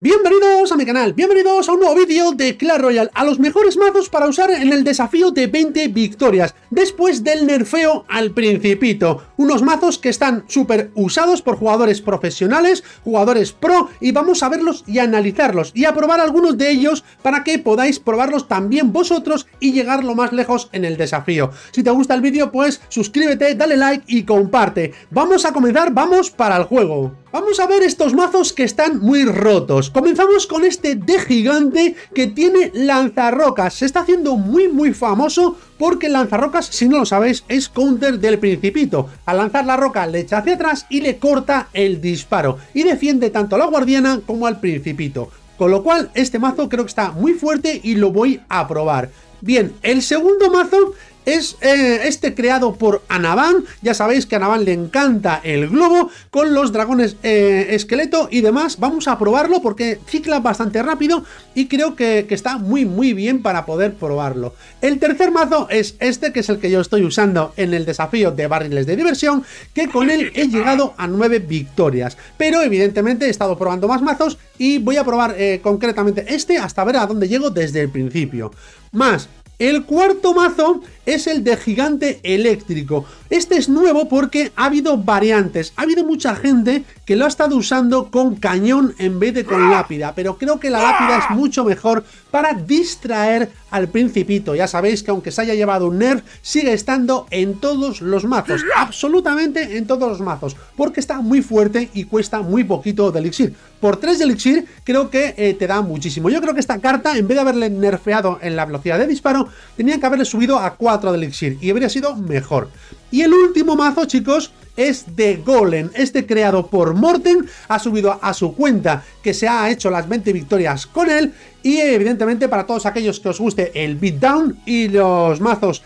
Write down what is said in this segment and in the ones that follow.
Bienvenidos a mi canal, bienvenidos a un nuevo vídeo de Clash Royale A los mejores mazos para usar en el desafío de 20 victorias Después del nerfeo al principito Unos mazos que están súper usados por jugadores profesionales, jugadores pro Y vamos a verlos y analizarlos Y a probar algunos de ellos para que podáis probarlos también vosotros Y llegar lo más lejos en el desafío Si te gusta el vídeo pues suscríbete, dale like y comparte Vamos a comenzar, vamos para el juego Vamos a ver estos mazos que están muy rotos. Comenzamos con este de gigante que tiene lanzarrocas. Se está haciendo muy muy famoso porque lanzarrocas, si no lo sabéis, es counter del principito. Al lanzar la roca le echa hacia atrás y le corta el disparo. Y defiende tanto a la guardiana como al principito. Con lo cual, este mazo creo que está muy fuerte y lo voy a probar. Bien, el segundo mazo es eh, este creado por Anaban. Ya sabéis que a Anaban le encanta el globo con los dragones eh, esqueleto y demás. Vamos a probarlo porque cicla bastante rápido y creo que, está muy muy bien para poder probarlo. El tercer mazo es este que es el que yo estoy usando en el desafío de barriles de diversión que con él he llegado a nueve victorias. Pero evidentemente he estado probando más mazos y voy a probar eh, concretamente este hasta ver a dónde llego desde el principio. Más, el cuarto mazo es el de gigante eléctrico. Este es nuevo porque ha habido variantes. Ha habido mucha gente que lo ha estado usando con cañón en vez de con ¡Ah! lápida. Pero creo que la lápida es mucho mejor para distraer al principito. Ya sabéis que aunque se haya llevado un nerf, sigue estando en todos los mazos, absolutamente en todos los mazos, porque está muy fuerte y cuesta muy poquito de elixir. Por 3 de elixir creo que eh, te da muchísimo. Yo creo que esta carta, en vez de haberle nerfeado en la velocidad de disparo, tenía que haberle subido a 4 de elixir y habría sido mejor. Y el último mazo, chicos, es de Golem, este creado por Morten, ha subido a su cuenta que se ha hecho las 20 victorias con él y evidentemente para todos aquellos que os guste el beatdown y los mazos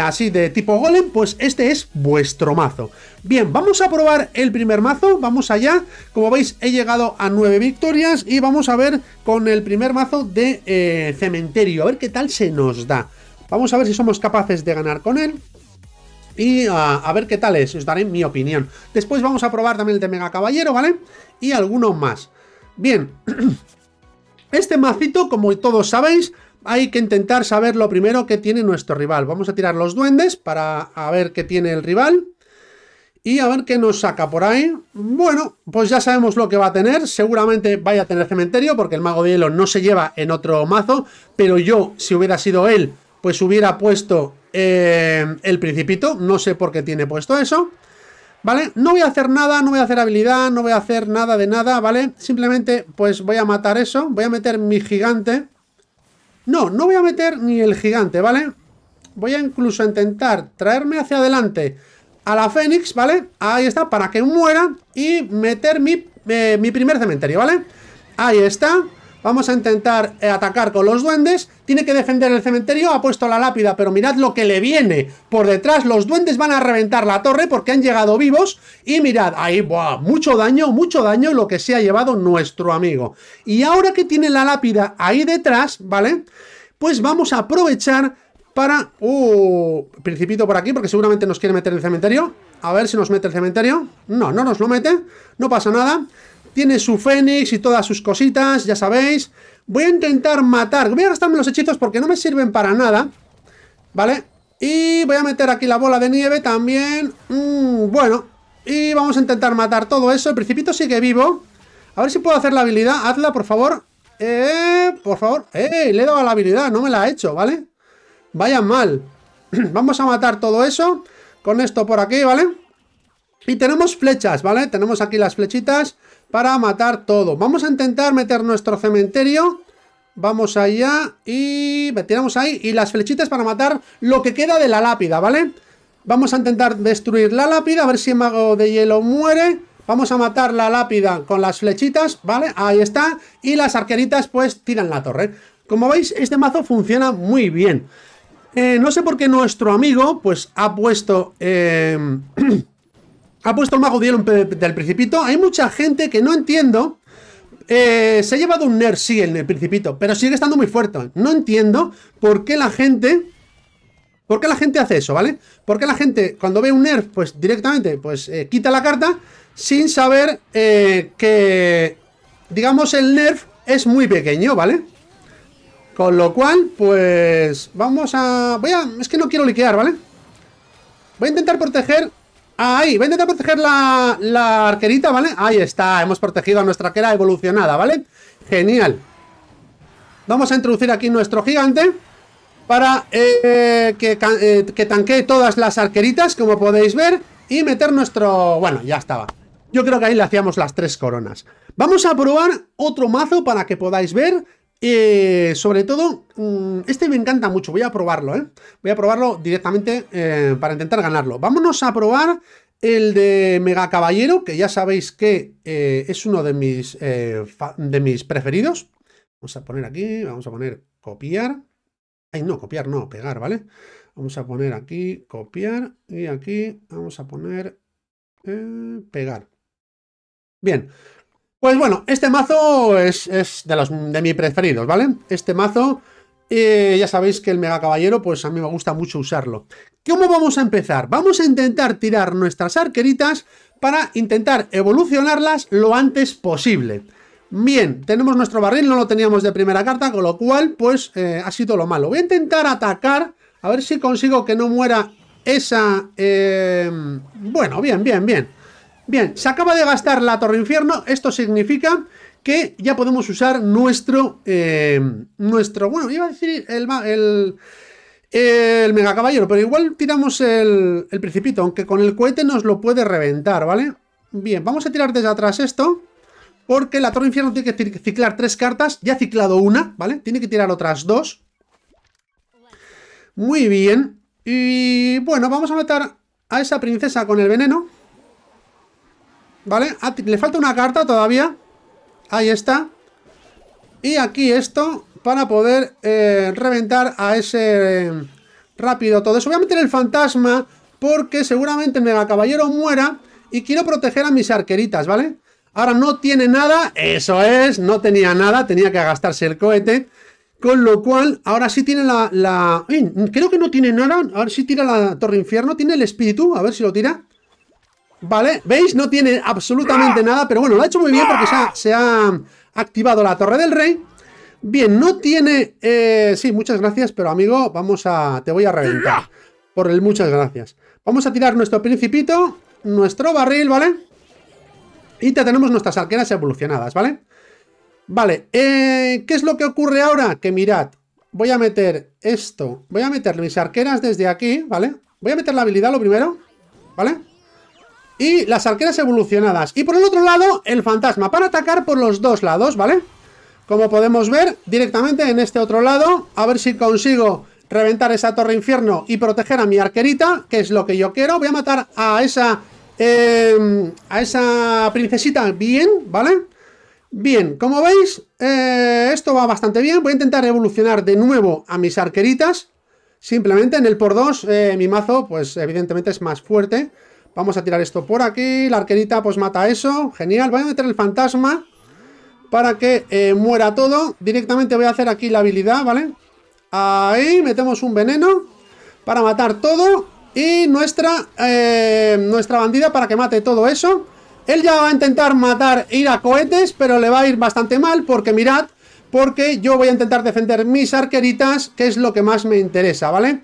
así de tipo golem, pues este es vuestro mazo. Bien, vamos a probar el primer mazo, vamos allá. Como veis, he llegado a 9 victorias y vamos a ver con el primer mazo de eh, cementerio, a ver qué tal se nos da. Vamos a ver si somos capaces de ganar con él y ah, a ver qué tal es, os daré mi opinión. Después vamos a probar también el de Mega Caballero, ¿vale? Y alguno más. Bien, este macito, como todos sabéis, hay que intentar saber lo primero que tiene nuestro rival. Vamos a tirar los duendes para a ver qué tiene el rival. Y a ver qué nos saca por ahí. Bueno, pues ya sabemos lo que va a tener. Seguramente vaya a tener cementerio porque el mago de hielo no se lleva en otro mazo. Pero yo, si hubiera sido él, pues hubiera puesto eh, el principito, no sé por qué tiene puesto eso, ¿vale? No voy a hacer nada, no voy a hacer habilidad, no voy a hacer nada de nada, ¿vale? Simplemente, pues voy a matar eso, voy a meter mi gigante. No, no voy a meter ni el gigante, ¿vale? Voy a incluso intentar traerme hacia adelante a la Fénix, ¿vale? Ahí está, para que muera y meter mi, eh, mi primer cementerio, ¿vale? Ahí está. Vamos a intentar eh, atacar con los duendes. Tiene que defender el cementerio. Ha puesto la lápida, pero mirad lo que le viene. Por detrás los duendes van a reventar la torre porque han llegado vivos. Y mirad, ahí, buah, mucho daño, mucho daño lo que se ha llevado nuestro amigo. Y ahora que tiene la lápida ahí detrás, ¿vale? Pues vamos a aprovechar para... ¡Uh! Principito por aquí porque seguramente nos quiere meter el cementerio. A ver si nos mete el cementerio. No, no nos lo mete. No pasa nada. Tiene su fénix y todas sus cositas, ya sabéis. Voy a intentar matar. Voy a gastarme los hechizos porque no me sirven para nada. ¿Vale? Y voy a meter aquí la bola de nieve también. Mm, bueno. Y vamos a intentar matar todo eso. El principito sigue vivo. A ver si puedo hacer la habilidad. Hazla, por favor. Eh, por favor. Eh, le he dado a la habilidad. No me la ha hecho, ¿vale? Vaya mal. vamos a matar todo eso. Con esto por aquí, ¿vale? Y tenemos flechas, ¿vale? Tenemos aquí las flechitas para matar todo. Vamos a intentar meter nuestro cementerio. Vamos allá y tiramos ahí. Y las flechitas para matar lo que queda de la lápida, ¿vale? Vamos a intentar destruir la lápida, a ver si el mago de hielo muere. Vamos a matar la lápida con las flechitas, ¿vale? Ahí está. Y las arqueritas pues tiran la torre. Como veis, este mazo funciona muy bien. Eh, no sé por qué nuestro amigo pues ha puesto... Eh, ha puesto el mago de hielo del principito. Hay mucha gente que no entiendo. Eh, se ha llevado un nerf, sí, en el principito, pero sigue estando muy fuerte. No entiendo por qué la gente... ¿Por qué la gente hace eso, vale? Por qué la gente, cuando ve un nerf, pues directamente, pues eh, quita la carta sin saber eh, que, digamos, el nerf es muy pequeño, ¿vale? Con lo cual, pues, vamos a... Voy a... Es que no quiero liquear, ¿vale? Voy a intentar proteger Ahí, vente a proteger la, arquerita, ¿vale? Ahí está, hemos protegido a nuestra arquera evolucionada, ¿vale? Genial. Vamos a introducir aquí nuestro gigante para eh, que, eh, que, tanquee todas las arqueritas, como podéis ver, y meter nuestro... Bueno, ya estaba. Yo creo que ahí le hacíamos las tres coronas. Vamos a probar otro mazo para que podáis ver y eh, sobre todo, mm, este me encanta mucho. Voy a probarlo, ¿eh? Voy a probarlo directamente eh, para intentar ganarlo. Vámonos a probar el de Mega Caballero, que ya sabéis que eh, es uno de mis, de mis preferidos. Vamos a poner aquí, vamos a poner copiar. Ay, no, copiar no, pegar, ¿vale? Vamos a poner aquí, copiar, y aquí vamos a poner pegar. Bien, pues bueno, este mazo es, de, los, de mis preferidos, ¿vale? Este mazo, eh, ya sabéis que el Mega Caballero, pues a mí me gusta mucho usarlo. ¿Cómo vamos a empezar? Vamos a intentar tirar nuestras arqueritas para intentar evolucionarlas lo antes posible. Bien, tenemos nuestro barril, no lo teníamos de primera carta, con lo cual, pues, eh, ha sido lo malo. Voy a intentar atacar, a ver si consigo que no muera esa... Eh, bueno, bien, bien, bien. Bien, se acaba de gastar la Torre Infierno. Esto significa que ya podemos usar nuestro... Eh, nuestro bueno, iba a decir el... el el mega caballero, pero igual tiramos el, el principito, aunque con el cohete nos lo puede reventar, ¿vale? Bien, vamos a tirar desde atrás esto, porque la torre infierno tiene que ciclar tres cartas, ya ha ciclado una, ¿vale? Tiene que tirar otras dos. Muy bien, y bueno, vamos a matar a esa princesa con el veneno. ¿Vale? Ah, le falta una carta todavía. Ahí está. Y aquí esto para poder eh, reventar a ese eh, rápido todo eso. Voy a meter el fantasma porque seguramente el mega caballero muera y quiero proteger a mis arqueritas, ¿vale? Ahora no tiene nada, eso es, no tenía nada, tenía que gastarse el cohete. Con lo cual, ahora sí tiene la... creo que no tiene nada, ver si tira la torre infierno, tiene el espíritu, a ver si lo tira. Vale, ¿veis? No tiene absolutamente nada, pero bueno, lo ha hecho muy bien porque se ha, activado la Torre del Rey. Bien, no tiene... Eh, sí, muchas gracias, pero amigo, vamos a... Te voy a reventar por el muchas gracias. Vamos a tirar nuestro principito, nuestro barril, ¿vale? Y ya tenemos nuestras arqueras evolucionadas, ¿vale? Vale, eh, ¿qué es lo que ocurre ahora? Que mirad, voy a meter esto, voy a meter mis arqueras desde aquí, ¿vale? Voy a meter la habilidad lo primero, ¿vale? vale y las arqueras evolucionadas. Y por el otro lado, el fantasma, para atacar por los dos lados, ¿vale? Como podemos ver, directamente en este otro lado, a ver si consigo reventar esa torre infierno y proteger a mi arquerita, que es lo que yo quiero. Voy a matar a esa, eh, a esa princesita bien, ¿vale? Bien, como veis, eh, esto va bastante bien. Voy a intentar evolucionar de nuevo a mis arqueritas. Simplemente en el por 2 eh, mi mazo, pues evidentemente es más fuerte. Vamos a tirar esto por aquí. La arquerita pues mata eso. Genial. Voy a meter el fantasma para que eh, muera todo. Directamente voy a hacer aquí la habilidad, ¿vale? Ahí metemos un veneno para matar todo. Y nuestra, eh, nuestra bandida para que mate todo eso. Él ya va a intentar matar, ir a cohetes, pero le va a ir bastante mal porque mirad, porque yo voy a intentar defender mis arqueritas, que es lo que más me interesa, ¿vale? vale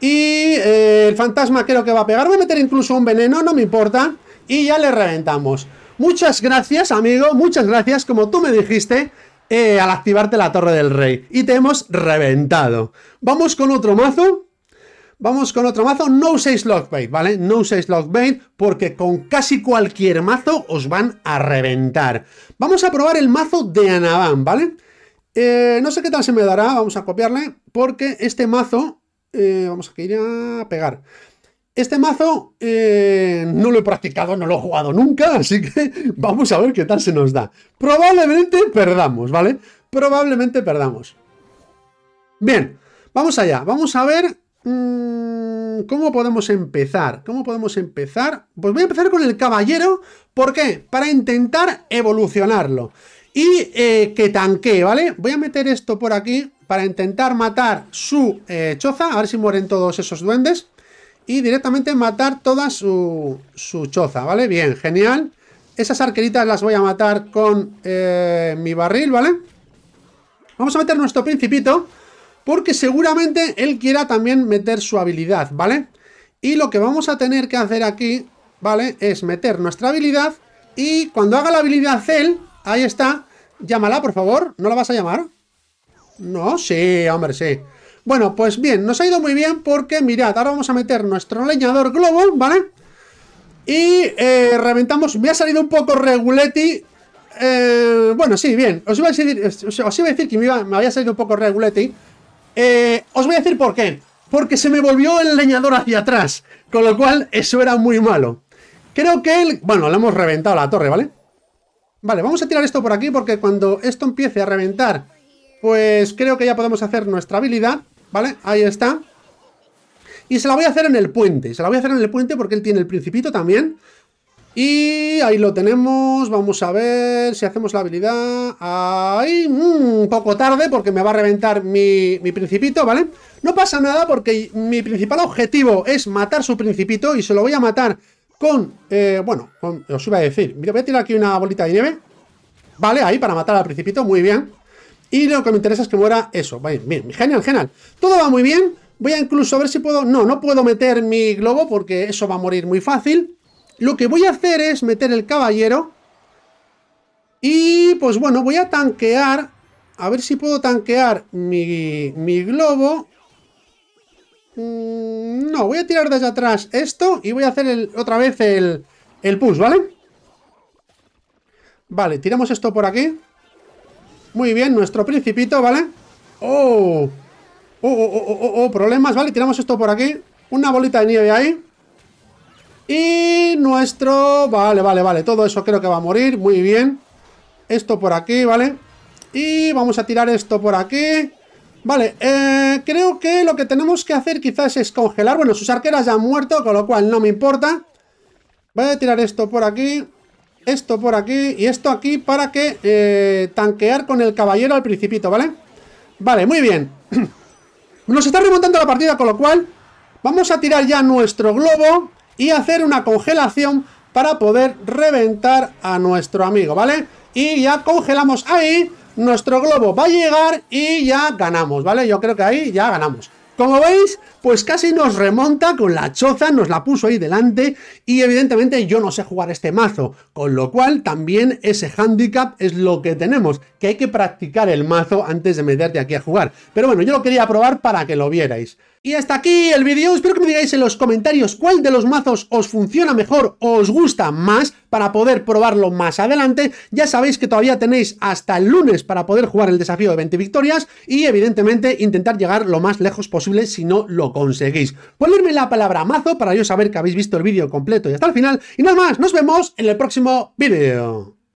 y eh, el fantasma creo que va a pegar. Voy a meter incluso un veneno, no me importa. Y ya le reventamos. Muchas gracias, amigo. Muchas gracias, como tú me dijiste, eh, al activarte la Torre del Rey. Y te hemos reventado. Vamos con otro mazo. Vamos con otro mazo, no uséis Lockbait, ¿vale? No uséis Lockbait porque con casi cualquier mazo os van a reventar. Vamos a probar el mazo de Anaban, ¿vale? Eh, no sé qué tal se me dará, vamos a copiarle, porque este mazo eh, vamos a ir a pegar. Este mazo eh, no lo he practicado, no lo he jugado nunca, así que vamos a ver qué tal se nos da. Probablemente perdamos, ¿vale? Probablemente perdamos. Bien, vamos allá. Vamos a ver mm, cómo podemos empezar. ¿Cómo podemos empezar? Pues voy a empezar con el caballero. ¿Por qué? Para intentar evolucionarlo. Y eh, que tanque, ¿vale? Voy a meter esto por aquí para intentar matar su eh, choza, a ver si mueren todos esos duendes, y directamente matar toda su, choza, ¿vale? Bien, genial. Esas arqueritas las voy a matar con eh, mi barril, ¿vale? Vamos a meter nuestro principito, porque seguramente él quiera también meter su habilidad, ¿vale? Y lo que vamos a tener que hacer aquí, ¿vale? Es meter nuestra habilidad, y cuando haga la habilidad él, ahí está, llámala, por favor, ¿no la vas a llamar? No, sí, hombre, sí. Bueno, pues bien, nos ha ido muy bien porque, mirad, ahora vamos a meter nuestro leñador globo, ¿vale? Y eh, reventamos, me ha salido un poco reguleti. Eh, bueno, sí, bien, os iba a decir, os, iba a decir que me, había salido un poco reguleti. Eh, os voy a decir por qué. Porque se me volvió el leñador hacia atrás, con lo cual eso era muy malo. Creo que él... Bueno, le hemos reventado la torre, ¿vale? Vale, vamos a tirar esto por aquí porque cuando esto empiece a reventar pues creo que ya podemos hacer nuestra habilidad, ¿vale? Ahí está. Y se la voy a hacer en el puente, se la voy a hacer en el puente porque él tiene el principito también. Y ahí lo tenemos, vamos a ver si hacemos la habilidad... Ahí, un mm, poco tarde porque me va a reventar mi, principito, ¿vale? No pasa nada porque mi principal objetivo es matar su principito y se lo voy a matar con... Eh, bueno, os iba a decir, voy a tirar aquí una bolita de nieve. Vale, ahí para matar al principito, muy bien. Y lo que me interesa es que muera eso. Bien, genial, genial. Todo va muy bien. Voy a incluso a ver si puedo... No, no puedo meter mi globo porque eso va a morir muy fácil. Lo que voy a hacer es meter el caballero. Y pues bueno, voy a tanquear. A ver si puedo tanquear mi, mi globo. Mm, no, voy a tirar desde atrás esto y voy a hacer otra vez el, el push, ¿vale? Vale, tiramos esto por aquí. Muy bien, nuestro principito, ¿vale? Oh, ¡Oh! ¡Oh, oh, oh, oh! oh problemas, ¿vale? Tiramos esto por aquí. Una bolita de nieve ahí. Y nuestro... Vale, vale, vale. Todo eso creo que va a morir. Muy bien. Esto por aquí, ¿vale? Y vamos a tirar esto por aquí. Vale, eh, creo que lo que tenemos que hacer quizás es congelar. Bueno, sus arqueras ya han muerto, con lo cual no me importa. Voy a tirar esto por aquí esto por aquí y esto aquí para que eh, tanquear con el caballero al principito, ¿vale? Vale, muy bien. Nos está remontando la partida, con lo cual vamos a tirar ya nuestro globo y hacer una congelación para poder reventar a nuestro amigo, ¿vale? Y ya congelamos ahí, nuestro globo va a llegar y ya ganamos, ¿vale? Yo creo que ahí ya ganamos. Como veis, pues casi nos remonta con la choza, nos la puso ahí delante y evidentemente yo no sé jugar este mazo, con lo cual también ese handicap es lo que tenemos, que hay que practicar el mazo antes de meterte aquí a jugar. Pero bueno, yo lo quería probar para que lo vierais. Y hasta aquí el vídeo, espero que me digáis en los comentarios cuál de los mazos os funciona mejor o os gusta más para poder probarlo más adelante. Ya sabéis que todavía tenéis hasta el lunes para poder jugar el desafío de 20 victorias y evidentemente intentar llegar lo más lejos posible si no lo conseguís. Ponedme la palabra mazo para yo saber que habéis visto el vídeo completo y hasta el final. Y nada más, nos vemos en el próximo vídeo.